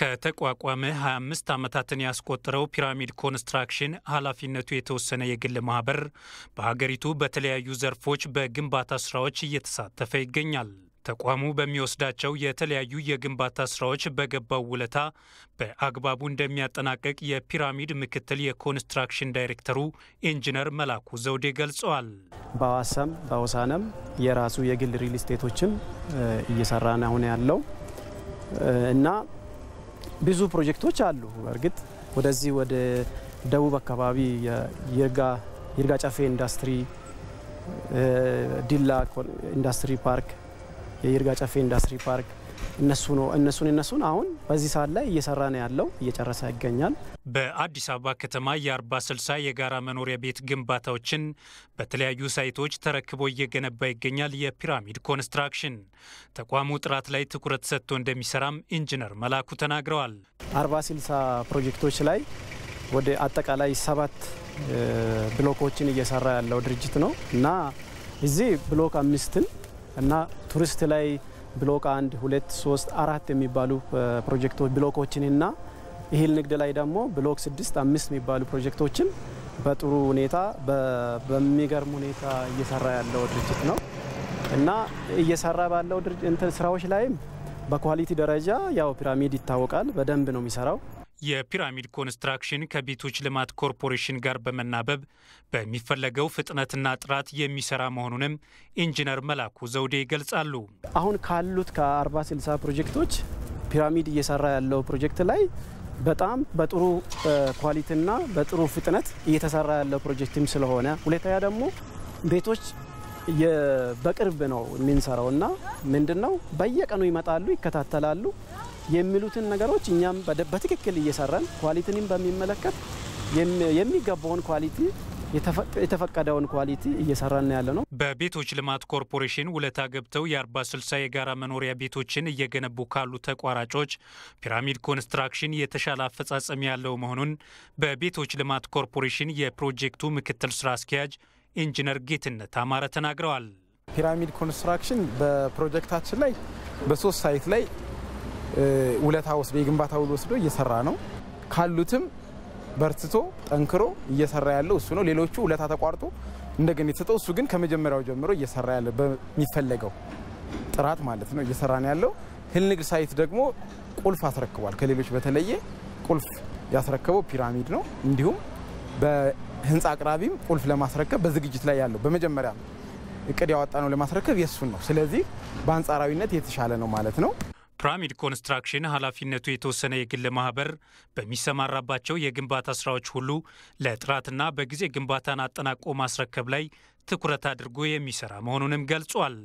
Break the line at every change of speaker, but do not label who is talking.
ከተቋቋመ 25 ዓመታትን ያስቆጠረው ፒራሚድ ኮንስትራክሽን ኃላፊነቱ የተወሰነ የግል ማህበር በሀገሪቱ በተለያዩ ዘርፎች በግንባታ ስራዎች እየተሳተፈ ይገኛል። ተቋሙ በሚወስዳቸው የተለያዩ የግንባታ ስራዎች በገባው ውለታ በአግባቡ እንደሚያጠናቀቅ የፒራሚድ ምክትል የኮንስትራክሽን ዳይሬክተሩ ኢንጂነር መላኩ ዘውዴ ገልጸዋል።
በአዋሳም በአውሳነም የራሱ የግል ሪል ስቴቶችም እየሰራ ያለው እና ብዙ ፕሮጀክቶች አሉ። እርግጥ ወደዚህ ወደ ደቡብ አካባቢ ይርጋ ጨፌ ኢንዱስትሪ፣ ዲላ ኢንዱስትሪ ፓርክ የይርጋ ጨፌ ኢንዱስትሪ ፓርክ እነሱ ነው እነሱን እነሱን አሁን በዚህ ሰዓት ላይ እየሰራ ነው ያለው እየጨረሰ ይገኛል።
በአዲስ አበባ ከተማ የአርባ ስልሳ የጋራ መኖሪያ ቤት ግንባታዎችን በተለያዩ ሳይቶች ተረክቦ እየገነባ ይገኛል የፒራሚድ ኮንስትራክሽን። ተቋሙ ጥራት ላይ ትኩረት ሰጥቶ እንደሚሰራም ኢንጂነር መላኩ ተናግረዋል።
አርባ ስልሳ ፕሮጀክቶች ላይ ወደ አጠቃላይ ሰባት ብሎኮችን እየሰራ ያለው ድርጅት ነው እና እዚህ ብሎክ አምስትን እና ቱሪስት ላይ ብሎክ አንድ ሁለት ሶስት አራት የሚባሉ ፕሮጀክቶች ብሎኮችንና እህል ንግድ ላይ ደግሞ ብሎክ ስድስት አምስት የሚባሉ ፕሮጀክቶችን በጥሩ ሁኔታ በሚገርም ሁኔታ እየሰራ ያለው ድርጅት ነው እና እየሰራ ባለው ስራዎች ላይም በኳሊቲ ደረጃ ያው ፒራሚድ ይታወቃል፣ በደንብ ነው የሚሰራው።
የፒራሚድ ኮንስትራክሽን ከቤቶች ልማት ኮርፖሬሽን ጋር በመናበብ በሚፈለገው ፍጥነትና ጥራት የሚሰራ መሆኑንም ኢንጂነር መላኩ ዘውዴ ይገልጻሉ።
አሁን ካሉት ከ40 60 ፕሮጀክቶች ፒራሚድ እየሰራ ያለው ፕሮጀክት ላይ በጣም በጥሩ ኳሊቲና በጥሩ ፍጥነት እየተሰራ ያለው ፕሮጀክትም ስለሆነ፣ ሁለተኛ ደግሞ ቤቶች በቅርብ ነው የምንሰራው እና ምንድን ነው በየቀኑ ይመጣሉ፣ ይከታተላሉ የሚሉትን ነገሮች እኛም በትክክል እየሰራን ኳሊቲንም በሚመለከት የሚገባውን ኳሊቲ የተፈቀደውን ኳሊቲ እየሰራን ያለ ነው።
በቤቶች ልማት ኮርፖሬሽን ውለታ ገብተው የአርባ ስልሳ የጋራ መኖሪያ ቤቶችን እየገነቡ ካሉ ተቋራጮች ፒራሚድ ኮንስትራክሽን የተሻለ አፈጻጸም ያለው መሆኑን በቤቶች ልማት ኮርፖሬሽን የፕሮጀክቱ ምክትል ስራ አስኪያጅ ኢንጂነር ጌትነት አማረ ተናግረዋል።
ፒራሚድ ኮንስትራክሽን በፕሮጀክታችን ላይ በሶስት ሳይት ላይ ውለታ ወስዶ የግንባታ ውል ወስዶ እየሰራ ነው። ካሉትም በርትቶ ጠንክሮ እየሰራ ያለው እሱ ነው። ሌሎቹ ውለታ ተቋርጦ እንደገና የተሰጠው እሱ ግን ከመጀመሪያው ጀምሮ እየሰራ ያለ በሚፈለገው ጥራት ማለት ነው እየሰራ ነው ያለው። ህልንግድ ሳይት ደግሞ ቁልፍ አስረክቧል። ከሌሎች በተለየ ቁልፍ ያስረከበው ፒራሚድ ነው። እንዲሁም በህንፃ አቅራቢም ቁልፍ ለማስረከብ በዝግጅት ላይ ያለው በመጀመሪያ እቅድ ያወጣ ነው ለማስረከብ የእሱን ነው። ስለዚህ በአንጻራዊነት የተሻለ ነው ማለት ነው።
ፕራሚድ ኮንስትራክሽን ኃላፊነቱ የተወሰነ የግል ማህበር በሚሰማራባቸው የግንባታ ስራዎች ሁሉ ለጥራትና በጊዜ ግንባታን አጠናቆ ማስረከብ ላይ ትኩረት አድርጎ የሚሰራ መሆኑንም ገልጿል።